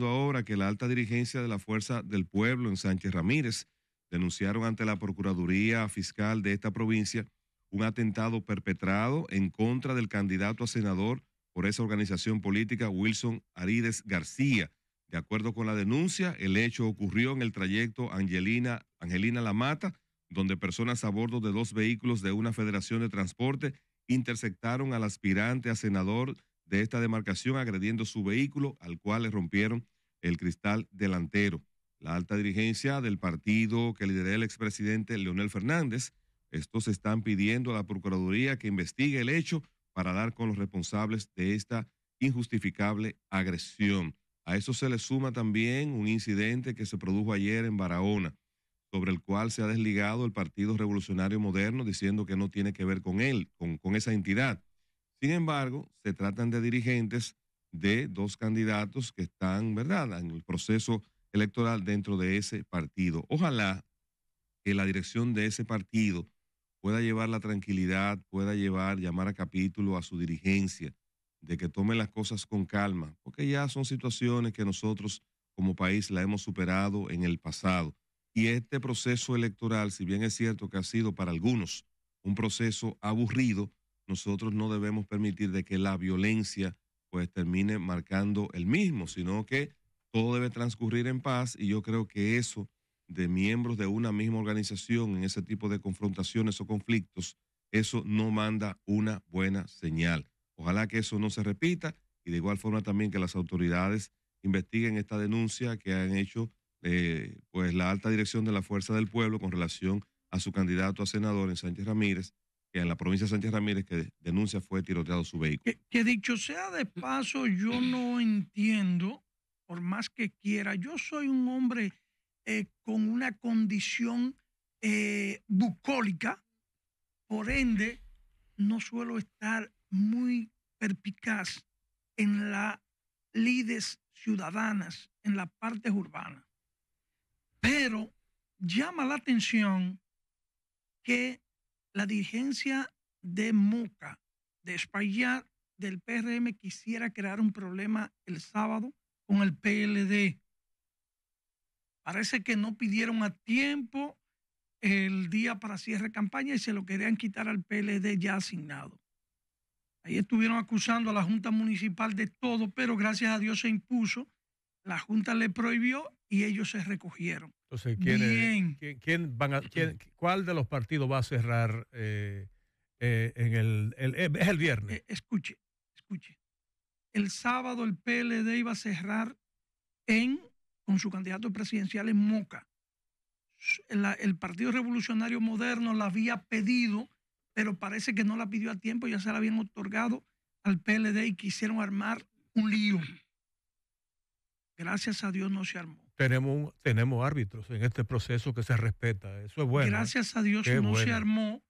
ahora que la alta dirigencia de la Fuerza del Pueblo en Sánchez Ramírez denunciaron ante la Procuraduría Fiscal de esta provincia un atentado perpetrado en contra del candidato a senador por esa organización política, Wilson Arides García. De acuerdo con la denuncia, el hecho ocurrió en el trayecto Angelina, Angelina La Mata, donde personas a bordo de dos vehículos de una federación de transporte interceptaron al aspirante a senador de esta demarcación agrediendo su vehículo al cual le rompieron el cristal delantero. La alta dirigencia del partido que lidera el expresidente Leonel Fernández, estos están pidiendo a la Procuraduría que investigue el hecho para dar con los responsables de esta injustificable agresión. A eso se le suma también un incidente que se produjo ayer en Barahona, sobre el cual se ha desligado el Partido Revolucionario Moderno diciendo que no tiene que ver con él, con esa entidad. Sin embargo, se tratan de dirigentes de dos candidatos que están, ¿verdad?, en el proceso electoral dentro de ese partido. Ojalá que la dirección de ese partido pueda llevar la tranquilidad, pueda llevar, llamar a capítulo a su dirigencia, de que tome las cosas con calma, porque ya son situaciones que nosotros como país la hemos superado en el pasado. Y este proceso electoral, si bien es cierto que ha sido para algunos un proceso aburrido, nosotros no debemos permitir de que la violencia pues termine marcando el mismo, sino que todo debe transcurrir en paz y yo creo que eso de miembros de una misma organización en ese tipo de confrontaciones o conflictos, eso no manda una buena señal. Ojalá que eso no se repita y de igual forma también que las autoridades investiguen esta denuncia que han hecho eh, pues la alta dirección de la Fuerza del Pueblo con relación a su candidato a senador en Sánchez Ramírez, que en la provincia de Sánchez Ramírez, que denuncia fue tiroteado su vehículo. Que, dicho sea de paso, yo no entiendo, por más que quiera, yo soy un hombre eh, con una condición eh, bucólica, por ende, no suelo estar muy perpicaz en las lides ciudadanas, en las partes urbanas. Pero llama la atención que la dirigencia de Moca, de Espaillat, del PRM, quisiera crear un problema el sábado con el PLD. Parece que no pidieron a tiempo el día para cierre de campaña y se lo querían quitar al PLD ya asignado. Ahí estuvieron acusando a la Junta Municipal de todo, pero gracias a Dios se impuso la Junta le prohibió y ellos se recogieron. Entonces, ¿quién, ¿quién, van a, ¿cuál de los partidos va a cerrar eh, eh, en el, eh, es el viernes? escuche, escuche. El sábado el PLD iba a cerrar en, con su candidato presidencial en Moca. el Partido Revolucionario Moderno la había pedido, pero parece que no la pidió a tiempo, ya se la habían otorgado al PLD y quisieron armar un lío. Gracias a Dios no se armó. Tenemos, tenemos árbitros en este proceso que se respeta. Eso es bueno. ¿eh? Gracias a Dios no se armó.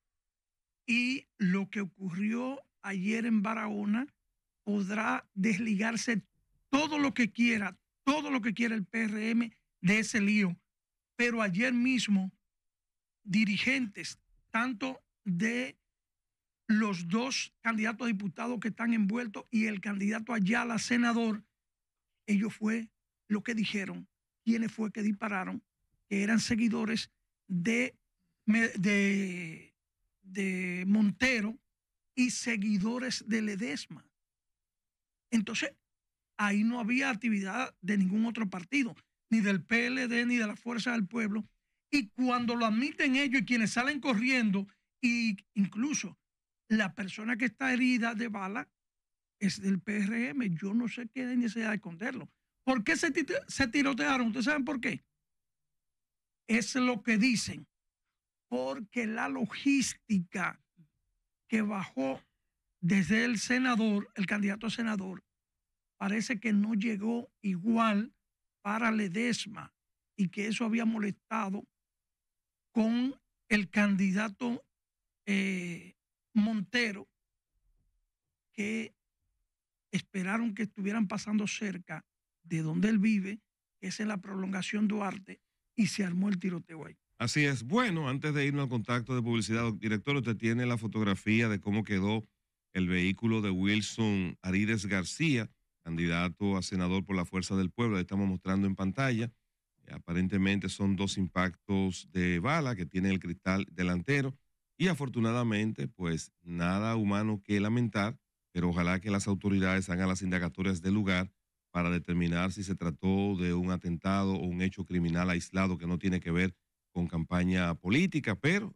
Y lo que ocurrió ayer en Barahona podrá desligarse todo lo que quiera, todo lo que quiera el PRM de ese lío. Pero ayer mismo, dirigentes, tanto de los dos candidatos a diputados que están envueltos y el candidato allá, la senador, ellos fue lo que dijeron, quienes fue que dispararon, que eran seguidores de, de, Montero y seguidores de Ledesma. Entonces, ahí no había actividad de ningún otro partido, ni del PLD, ni de la Fuerza del Pueblo. Y cuando lo admiten ellos y quienes salen corriendo, e incluso la persona que está herida de bala es del PRM. Yo no sé qué necesidad de esconderlo. ¿Por qué se, tirotearon? ¿Ustedes saben por qué? Es lo que dicen. Porque la logística que bajó desde el senador, el candidato a senador, parece que no llegó igual para Ledesma y que eso había molestado con el candidato eh, Montero, que esperaron que estuvieran pasando cerca de donde él vive, es en la prolongación Duarte, y se armó el tiroteo ahí. Así es. Bueno, antes de irnos al contacto de publicidad, director, usted tiene la fotografía de cómo quedó el vehículo de Wilson Arides García, candidato a senador por la Fuerza del Pueblo. Le estamos mostrando en pantalla. Eh, aparentemente son dos impactos de bala que tiene el cristal delantero. Y afortunadamente, pues nada humano que lamentar, pero ojalá que las autoridades hagan las indagatorias del lugar para determinar si se trató de un atentado o un hecho criminal aislado que no tiene que ver con campaña política, pero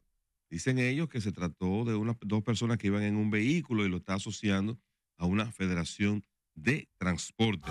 dicen ellos que se trató de unas dos personas que iban en un vehículo y lo está asociando a una federación de transporte.